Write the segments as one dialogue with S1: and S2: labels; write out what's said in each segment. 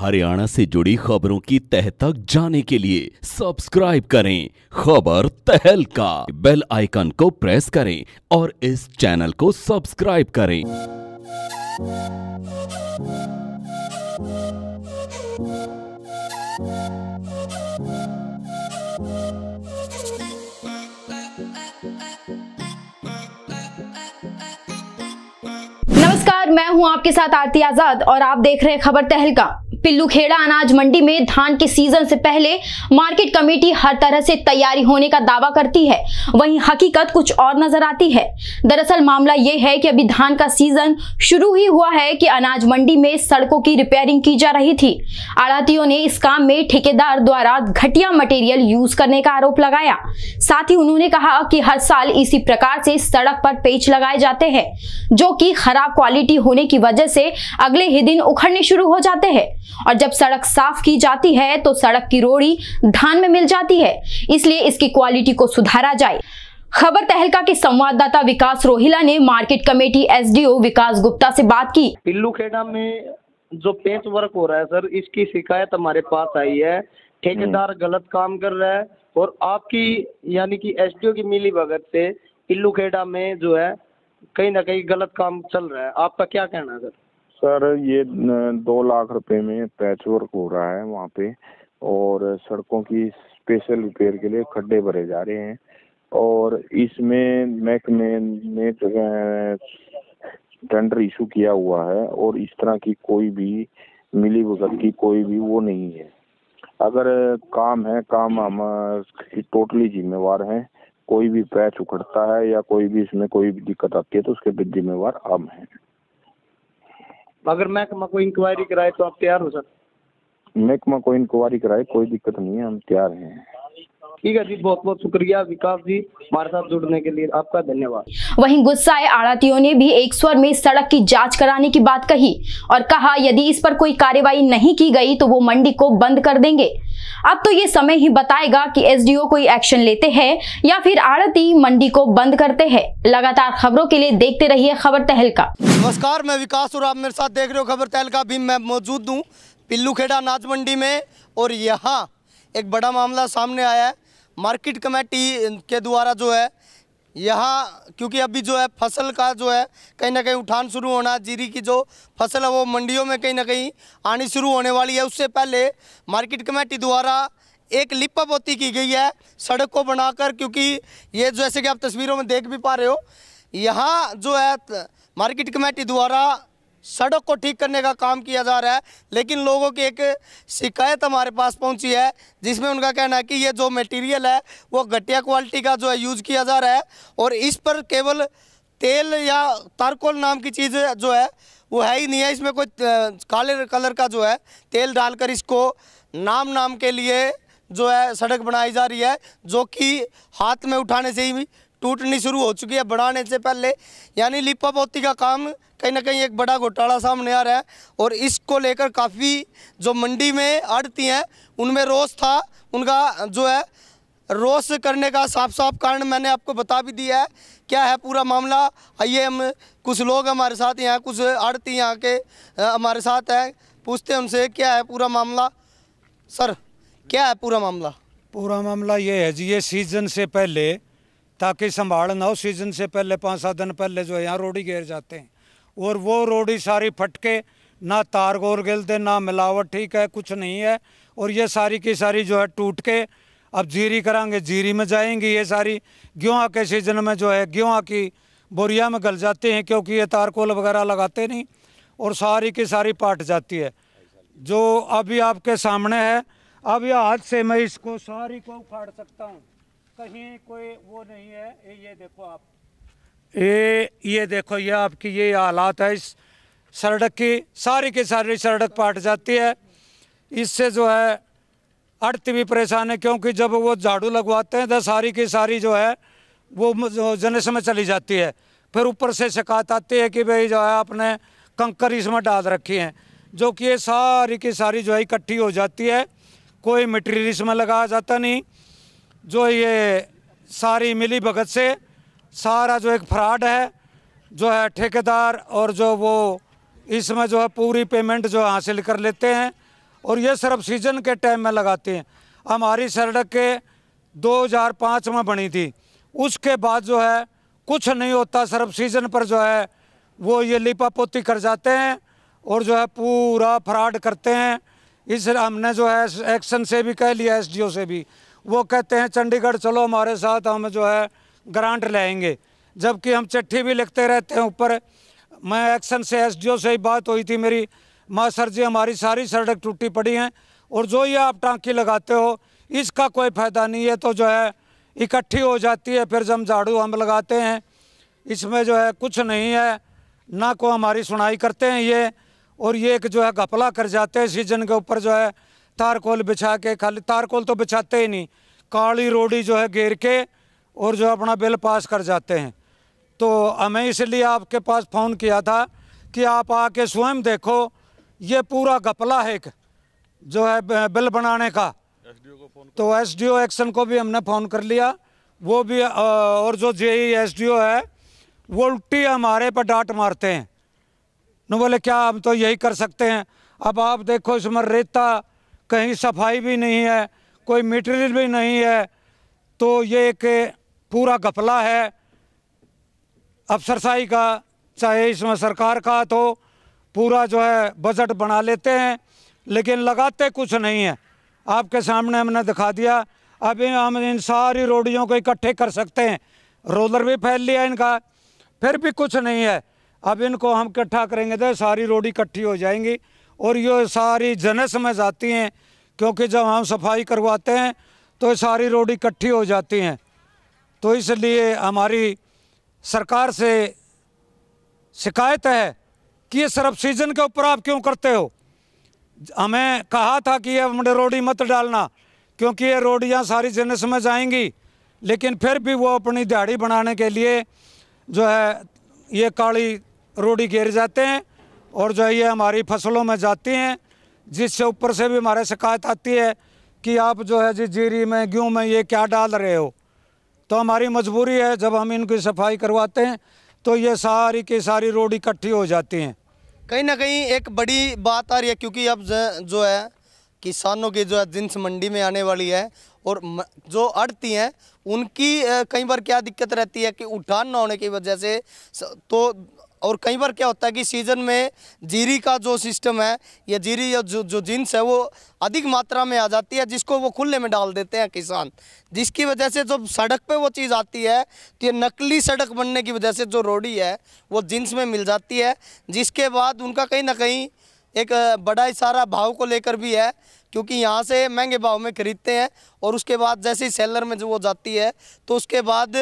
S1: हरियाणा से जुड़ी खबरों की तह तक जाने के लिए सब्सक्राइब करें खबर तहल का बेल आइकन को प्रेस करें और इस चैनल को सब्सक्राइब करें
S2: नमस्कार मैं हूं आपके साथ आरती आजाद और आप देख रहे हैं खबर तहलका पिल्लूखेड़ा अनाज मंडी में धान के सीजन से पहले मार्केट कमेटी हर तरह से तैयारी होने का दावा करती है वहीं हकीकत कुछ और नजर आती है दरअसल मामला ये है कि अभी धान का सीजन शुरू ही हुआ है कि अनाज मंडी में सड़कों की रिपेयरिंग की जा रही थी आड़तियों ने इस काम में ठेकेदार द्वारा घटिया मटेरियल यूज करने का आरोप लगाया साथ ही उन्होंने कहा कि हर साल इसी प्रकार से सड़क पर पेच लगाए जाते हैं जो कि खराब क्वालिटी होने की वजह से अगले ही दिन उखड़ने शुरू हो जाते हैं और जब सड़क साफ की जाती है तो सड़क की रोड़ी धान में मिल जाती है इसलिए इसकी क्वालिटी को सुधारा जाए खबर तहलका के संवाददाता विकास रोहिला ने market committee SDO Vikas Gupta से बात की
S3: पिल्लू खेड़ा में जो पेच वर्क हो रहा है सर इसकी शिकायत हमारे पास आई है ठेकेदार हम्म। गलत काम कर रहा है और आपकी यानी कि एसडीओ की मिली भगत से पिल्लू खेड़ा में जो है कहीं ना कहीं गलत काम चल रहा है आपका क्या कहना है सर
S1: सर ये दो लाख रुपए में पैच वर्क हो रहा है वहाँ पे और सड़कों की स्पेशल रिपेयर के लिए खड्डे भरे जा रहे हैं और इसमें महकमे ने टेंडर इशू किया हुआ है और इस तरह की कोई भी मिली भगत की कोई भी वो नहीं है अगर काम है काम हम टोटली जिम्मेवार हैं कोई भी पैच उखड़ता है या कोई भी इसमें कोई भी दिक्कत आती है तो उसके जिम्मेवार हम हैं
S3: अगर महकमा कोई इंक्वायरी कराए तो आप तैयार हो सर
S1: महकमा कोई इंक्वायरी कराए कोई दिक्कत नहीं है हम तैयार हैं
S3: ठीक है जी बहुत बहुत शुक्रिया विकास जी हमारे साथ जुड़ने के लिए आपका धन्यवाद
S2: वहीं गुस्साए आड़तियों ने भी एक स्वर में सड़क की जांच कराने की बात कही और कहा यदि इस पर कोई कार्यवाही नहीं की गई तो वो मंडी को बंद कर देंगे अब तो ये समय ही बताएगा कि एसडीओ कोई एक्शन लेते हैं या फिर आड़ती मंडी को बंद करते हैं लगातार खबरों के लिए देखते रहिए खबर तहलका
S3: नमस्कार मैं विकास और आप मेरे साथ देख रहे हो खबर तहलका भी मैं मौजूद हूँ पिल्लू खेड़ा नाच मंडी में और यहाँ एक बड़ा मामला सामने आया है मार्केट कमेटी के द्वारा जो है यहाँ क्योंकि अभी जो है फसल का जो है कहीं ना कहीं उठान शुरू होना जीरी की जो फसल है वो मंडियों में कहीं ना कहीं आनी शुरू होने वाली है उससे पहले मार्केट कमेटी द्वारा एक लिपापोती की गई है सड़क को बनाकर क्योंकि ये जैसे कि आप तस्वीरों में देख भी पा रहे हो यहाँ जो है मार्केट कमेटी द्वारा सड़क को ठीक करने का काम किया जा रहा है लेकिन लोगों की एक शिकायत हमारे पास पहुंची है जिसमें उनका कहना है कि ये जो मटेरियल है वो घटिया क्वालिटी का जो है यूज़ किया जा रहा है और इस पर केवल तेल या तारकोल नाम की चीज़ जो है वो है ही नहीं है इसमें कोई काले कलर का जो है तेल डालकर इसको नाम नाम के लिए जो है सड़क बनाई जा रही है जो कि हाथ में उठाने से ही टूटनी शुरू हो चुकी है बढ़ाने से पहले यानी लिपा पोती का काम कहीं ना कहीं एक बड़ा घोटाला सामने आ रहा है और इसको लेकर काफ़ी जो मंडी में अड़ती हैं उनमें रोष था उनका जो है रोष करने का साफ साफ कारण मैंने आपको बता भी दिया है क्या है पूरा मामला आइए हम कुछ लोग हमारे साथ यहाँ कुछ आड़ती यहाँ के हमारे साथ हैं पूछते हैं उनसे क्या है पूरा मामला सर क्या है पूरा मामला पूरा मामला ये है जी ये
S1: सीजन से पहले ताकि संभाल ना हो सीज़न से पहले पाँच सात दिन पहले जो है यहाँ रोडी गिर जाते हैं और वो रोडी सारी फटके ना तार गोर गिलते दे ना मिलावट ठीक है कुछ नहीं है और ये सारी की सारी जो है टूट के अब जीरी करांगे जीरी में जाएंगी ये सारी गेहूँ के सीज़न में जो है गेहूँ की बोरिया में गल जाते हैं क्योंकि ये तारकोल वगैरह लगाते नहीं और सारी की सारी पाट जाती है जो अभी आपके सामने है अब यह हाथ से मैं इसको सारी को उखाड़ सकता हूँ कहीं कोई वो नहीं है ये देखो आप ये ये देखो ये आपकी ये हालात है इस सड़क की सारी की सारी सड़क पाट जाती है इससे जो है अड़ती भी परेशान है क्योंकि जब वो झाड़ू लगवाते हैं तो सारी की सारी जो है वो जनस में चली जाती है फिर ऊपर से शिकायत आती है कि भाई जो है आपने कंकर इसमें डाल रखी हैं जो कि ये सारी की सारी जो है इकट्ठी हो जाती है कोई मटेरियल इसमें लगाया जाता नहीं जो ये सारी मिली भगत से सारा जो एक फ्रॉड है जो है ठेकेदार और जो वो इसमें जो है पूरी पेमेंट जो हासिल कर लेते हैं और ये सिर्फ सीजन के टाइम में लगाते हैं हमारी सड़क के 2005 में बनी थी उसके बाद जो है कुछ नहीं होता सिर्फ सीजन पर जो है वो ये लिपा पोती कर जाते हैं और जो है पूरा फ्रॉड करते हैं इस हमने जो है एक्शन से भी कह लिया एसडीओ से भी वो कहते हैं चंडीगढ़ चलो हमारे साथ हम जो है ग्रांट लेंगे जबकि हम चिट्ठी भी लिखते रहते हैं ऊपर मैं एक्शन से एसडीओ से ही बात हुई थी मेरी माँ सर जी हमारी सारी सड़क टूटी पड़ी हैं और जो ये आप टांकी लगाते हो इसका कोई फ़ायदा नहीं है तो जो है इकट्ठी हो जाती है फिर जम झाड़ू हम लगाते हैं इसमें जो है कुछ नहीं है ना को हमारी सुनाई करते हैं ये और ये एक जो है घपला कर जाते हैं सीजन के ऊपर जो है तारकोल बिछा के खाली तारकोल तो बिछाते ही नहीं काली रोडी जो है घेर के और जो अपना बिल पास कर जाते हैं तो हमें इसलिए आपके पास फ़ोन किया था कि आप आके स्वयं देखो ये पूरा घपला है एक जो है बिल बनाने का तो एस डी ओ एक्शन को भी हमने फ़ोन कर लिया वो भी और जो जे ई एस डी ओ है वो उल्टी हमारे पर डांट मारते हैं न बोले क्या हम तो यही कर सकते हैं अब आप देखो इसमें रेता कहीं सफाई भी नहीं है कोई मटेरियल भी नहीं है तो ये एक पूरा घपला है अफसरशाही का चाहे इसमें सरकार का तो पूरा जो है बजट बना लेते हैं लेकिन लगाते कुछ नहीं है आपके सामने हमने दिखा दिया अभी हम इन सारी रोडियों को इकट्ठे कर सकते हैं रोलर भी फैल लिया इनका फिर भी कुछ नहीं है अब इनको हम इकट्ठा करेंगे तो सारी रोडी इकट्ठी हो जाएंगी और ये सारी जनस में जाती हैं क्योंकि जब हम सफाई करवाते हैं तो ये सारी रोड इकट्ठी हो जाती हैं तो इसलिए हमारी सरकार से शिकायत है कि ये सरब सीजन के ऊपर आप क्यों करते हो हमें कहा था कि ये हमारे रोडी मत डालना क्योंकि ये रोडियाँ सारी जनस में जाएंगी लेकिन फिर भी वो अपनी दिहाड़ी बनाने के लिए जो है ये काली रोडी घेर जाते हैं और जो ये हमारी फसलों में जाती हैं जिससे ऊपर से भी हमारे शिकायत आती है कि आप जो है जी जीरी में गेहूँ में ये क्या डाल रहे हो तो हमारी मजबूरी है जब हम इनकी सफाई करवाते हैं तो ये सारी की सारी रोड इकट्ठी हो जाती हैं
S3: कहीं ना कहीं एक बड़ी बात आ रही है क्योंकि अब जो है किसानों की जो है जिन्स मंडी में आने वाली है और जो अड़ती हैं उनकी कई बार क्या दिक्कत रहती है कि उठान ना होने की वजह से तो और कई बार क्या होता है कि सीज़न में जीरी का जो सिस्टम है या जीरी या जो जो जींस है वो अधिक मात्रा में आ जाती है जिसको वो खुले में डाल देते हैं किसान जिसकी वजह से जब सड़क पे वो चीज़ आती है तो ये नकली सड़क बनने की वजह से जो रोडी है वो जींस में मिल जाती है जिसके बाद उनका कहीं ना कहीं एक बड़ा इशारा भाव को लेकर भी है क्योंकि यहाँ से महंगे भाव में ख़रीदते हैं और उसके बाद जैसे ही सेलर में जो वो जाती है तो उसके बाद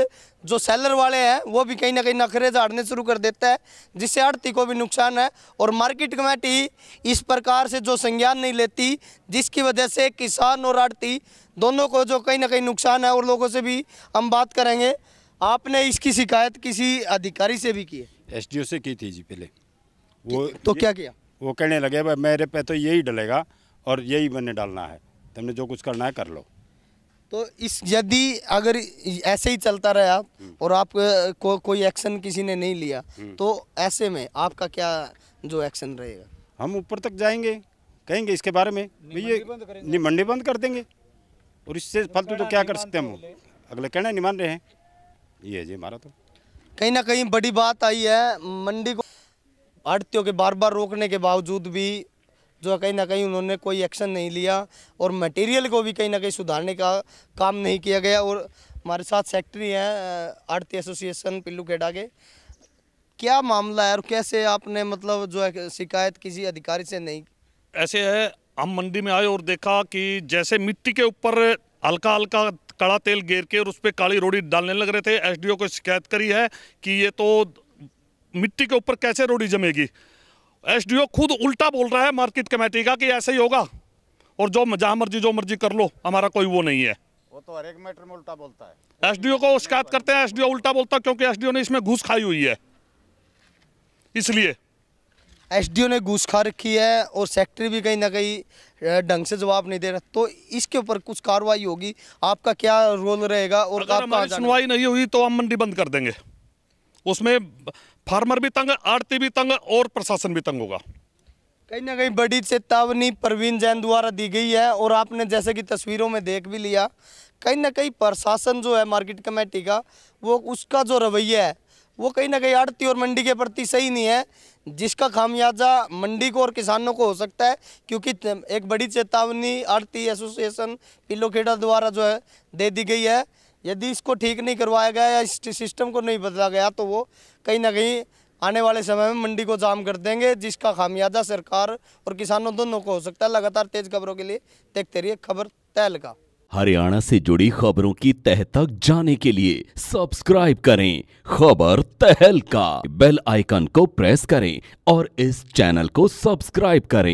S3: जो सेलर वाले हैं वो भी कहीं ना कहीं नखरे झाड़ने शुरू कर देता है जिससे आड़ती को भी नुकसान है और मार्केट कमेटी इस प्रकार से जो संज्ञान नहीं लेती जिसकी वजह से किसान और आड़ती दोनों को जो कहीं ना कहीं नुकसान है और लोगों से भी हम बात करेंगे आपने इसकी शिकायत किसी अधिकारी से भी की है
S1: एस से की थी जी पहले वो तो क्या किया वो कहने लगे भाई मेरे पे तो यही डलेगा और यही मैंने डालना है तुमने जो कुछ करना है कर लो
S3: तो इस यदि अगर ऐसे ही चलता रहा और आप को कोई एक्शन किसी ने नहीं लिया हम्म। तो ऐसे में आपका क्या जो एक्शन रहेगा हम ऊपर तक जाएंगे कहेंगे इसके बारे में ये मंडी बंद कर देंगे और इससे तो फालतू तो क्या कर सकते हम अगले कहना नहीं मान रहे हैं ये है जी हमारा तो कहीं ना कहीं बड़ी बात आई है मंडी को आड़तियों के बार बार रोकने के बावजूद भी जो कहीं ना कहीं उन्होंने कोई एक्शन नहीं लिया और मटेरियल को भी कहीं ना कहीं सुधारने का काम नहीं किया गया और हमारे साथ सेक्रेटरी हैं आरती एसोसिएशन पिल्लू खेडा के क्या मामला है और कैसे आपने मतलब जो है शिकायत किसी अधिकारी से नहीं
S1: ऐसे है हम मंडी में आए और देखा कि जैसे मिट्टी के ऊपर हल्का हल्का कड़ा तेल गेर के और उस पर काली रोड़ी डालने लग रहे थे एसडीओ को शिकायत करी है कि ये तो मिट्टी के ऊपर कैसे रोड़ी जमेगी एसडीओ खुद उल्टा बोल रहा है मार्केट कमेटी का कि ऐसे ही होगा और जो जहाँ मर्जी जो मर्जी कर लो हमारा कोई वो नहीं है वो तो हर एक मैटर में उल्टा बोलता है एसडीओ को शिकायत करते हैं एसडीओ उल्टा बोलता है क्योंकि एसडीओ ने इसमें घूस खाई हुई है
S3: इसलिए एसडीओ ने घूस खा रखी है और सेक्रेटरी भी कहीं ना कहीं ढंग से जवाब नहीं दे रहा तो इसके ऊपर कुछ कार्रवाई होगी आपका क्या रोल रहेगा और सुनवाई
S1: नहीं हुई तो हम मंडी बंद कर देंगे उसमें
S3: फार्मर भी तंग
S1: आड़ती भी तंग और प्रशासन भी तंग होगा
S3: कहीं ना कहीं बड़ी चेतावनी प्रवीण जैन द्वारा दी गई है और आपने जैसे कि तस्वीरों में देख भी लिया कहीं ना कहीं प्रशासन जो है मार्केट कमेटी का वो उसका जो रवैया है वो कहीं ना कहीं आड़ती और मंडी के प्रति सही नहीं है जिसका खामियाजा मंडी को और किसानों को हो सकता है क्योंकि एक बड़ी चेतावनी आड़ती एसोसिएशन पिल्लोखेड़ा द्वारा जो है दे दी गई है यदि इसको ठीक नहीं करवाया गया या इस सिस्टम को नहीं बदला गया तो वो कहीं ना कहीं आने वाले समय में मंडी को जाम कर देंगे जिसका खामियाजा सरकार और किसानों दोनों को हो सकता है लगातार तेज खबरों के लिए देखते रहिए खबर तहल का
S1: हरियाणा से जुड़ी खबरों की तह तक जाने के लिए सब्सक्राइब करें खबर तहल का बेल आइकन को प्रेस करें और इस चैनल को सब्सक्राइब करें